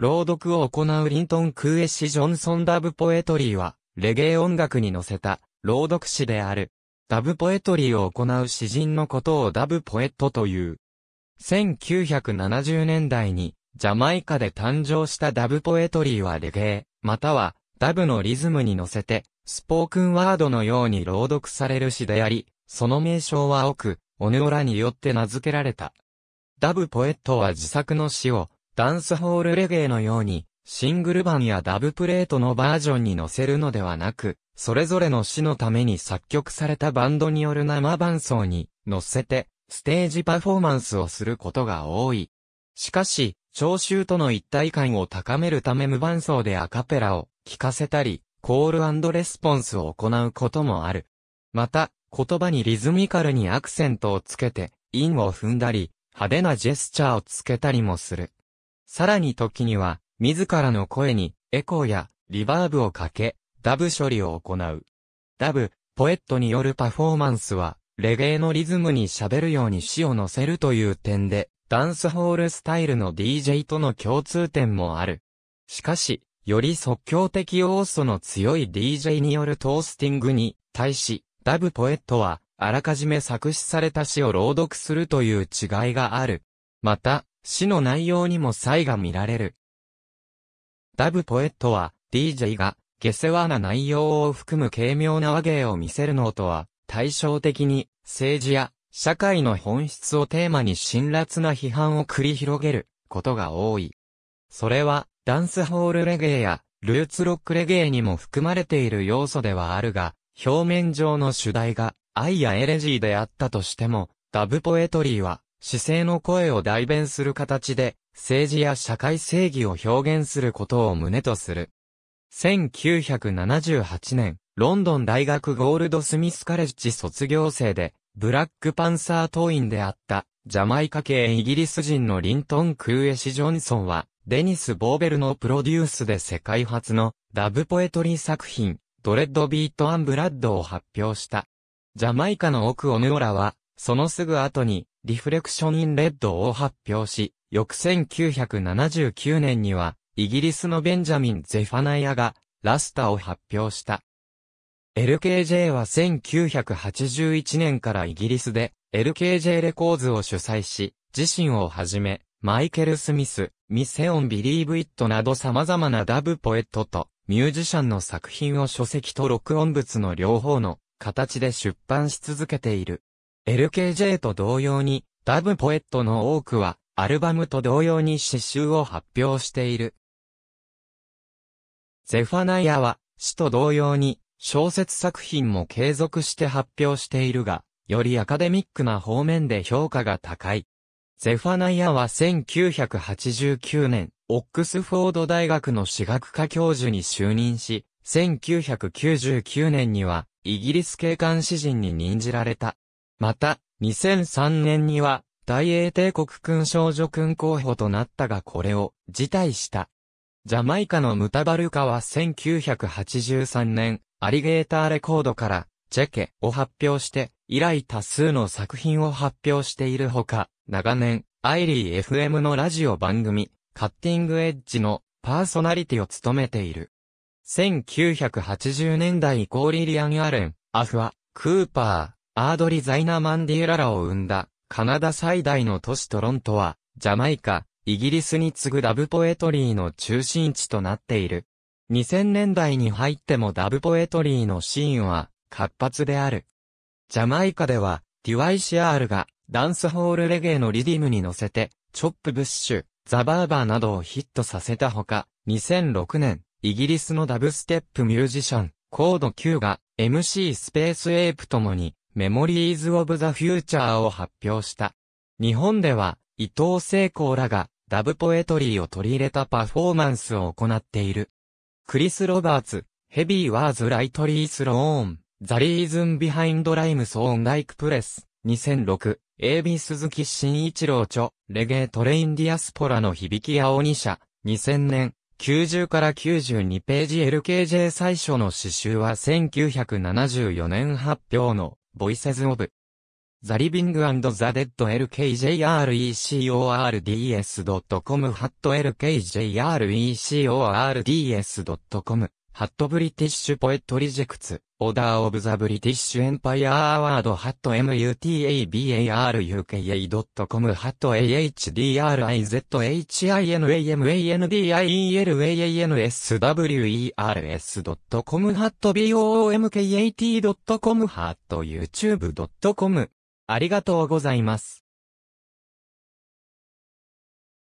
朗読を行うリントン・クーエシ・ジョンソン・ダブ・ポエトリーは、レゲエ音楽に乗せた、朗読詩である。ダブ・ポエトリーを行う詩人のことをダブ・ポエットという。1970年代に、ジャマイカで誕生したダブ・ポエトリーはレゲエ、または、ダブのリズムに乗せて、スポークンワードのように朗読される詩であり、その名称は奥、オヌオラによって名付けられた。ダブポエットは自作の詩をダンスホールレゲエのように、シングル版やダブプレートのバージョンに載せるのではなく、それぞれの詩のために作曲されたバンドによる生伴奏に載せて、ステージパフォーマンスをすることが多い。しかし、聴衆との一体感を高めるため無伴奏でアカペラを聴かせたり、コールレスポンスを行うこともある。また、言葉にリズミカルにアクセントをつけて、韻を踏んだり、派手なジェスチャーをつけたりもする。さらに時には、自らの声に、エコーや、リバーブをかけ、ダブ処理を行う。ダブ、ポエットによるパフォーマンスは、レゲエのリズムに喋るように詩を乗せるという点で、ダンスホールスタイルの DJ との共通点もある。しかし、より即興的要素の強い DJ によるトースティングに、対し、ダブポエットは、あらかじめ作詞された詩を朗読するという違いがある。また、詩の内容にも差異が見られる。ダブポエットは DJ が下世話な内容を含む軽妙な和芸を見せるのとは対照的に政治や社会の本質をテーマに辛辣な批判を繰り広げることが多い。それはダンスホールレゲエやルーツロックレゲエにも含まれている要素ではあるが、表面上の主題が愛やエレジーであったとしても、ダブポエトリーは姿勢の声を代弁する形で、政治や社会正義を表現することを旨とする。1978年、ロンドン大学ゴールドスミスカレッジ卒業生で、ブラックパンサー党員であった、ジャマイカ系イギリス人のリントン・クーエシ・ジョンソンは、デニス・ボーベルのプロデュースで世界初のラブポエトリー作品、ドレッド・ビート・アン・ブラッドを発表した。ジャマイカの奥オヌオラは、そのすぐ後に、リフレクションインレッドを発表し、翌1979年には、イギリスのベンジャミン・ゼファナイアが、ラスタを発表した。LKJ は1981年からイギリスで、LKJ レコーズを主催し、自身をはじめ、マイケル・スミス、ミセオン・ビリーブ・イットなど様々なダブポエットと、ミュージシャンの作品を書籍と録音物の両方の形で出版し続けている。LKJ と同様に、ダブポエットの多くは、アルバムと同様に詩集を発表している。ゼファナイアは、詩と同様に、小説作品も継続して発表しているが、よりアカデミックな方面で評価が高い。ゼファナイアは1989年、オックスフォード大学の私学科教授に就任し、1999年には、イギリス警官詩人に任じられた。また、2003年には、大英帝国君少女君候補となったがこれを辞退した。ジャマイカのムタバルカは1983年、アリゲーターレコードから、チェケを発表して、以来多数の作品を発表しているほか、長年、アイリー FM のラジオ番組、カッティングエッジのパーソナリティを務めている。1980年代以降リリアン・アレン、アフア、クーパー、アードリ・ザイナ・マンディエララを生んだ、カナダ最大の都市トロントは、ジャマイカ、イギリスに次ぐダブポエトリーの中心地となっている。2000年代に入ってもダブポエトリーのシーンは活発である。ジャマイカでは、デュワイシアールがダンスホールレゲエのリディムに乗せて、チョップブッシュ、ザバーバーなどをヒットさせたほか、2006年、イギリスのダブステップミュージシャン、コード Q が MC スペースエイプともにメモリーズ・オブ・ザ・フューチャーを発表した。日本では、伊藤聖光らが、ダブポエトリーを取り入れたパフォーマンスを行っている。クリス・ロバーツ、ヘビー・ワーズ・ライトリース・ローン、ザ・リーズン・ビハインド・ライム・ソーン・ライク・プレス、2006、a ン・イチロー・チョ、レゲートレインディアスポラの響き青二社、2000年、90から92ページ LKJ 最初の詩集は1974年発表の、Voices of The Living and the Dead LKJRECORDS.com hat LKJRECORDS.com ハットブリティッシュポエットリジェクツ、オーダーオブザブリティッシュエンパイアアワードハット mutabaruka.com ハット a h d r i n a m a n d i e l a n s w e r s c o m ハット bomkat.com ハット youtube.com ありがとうございます。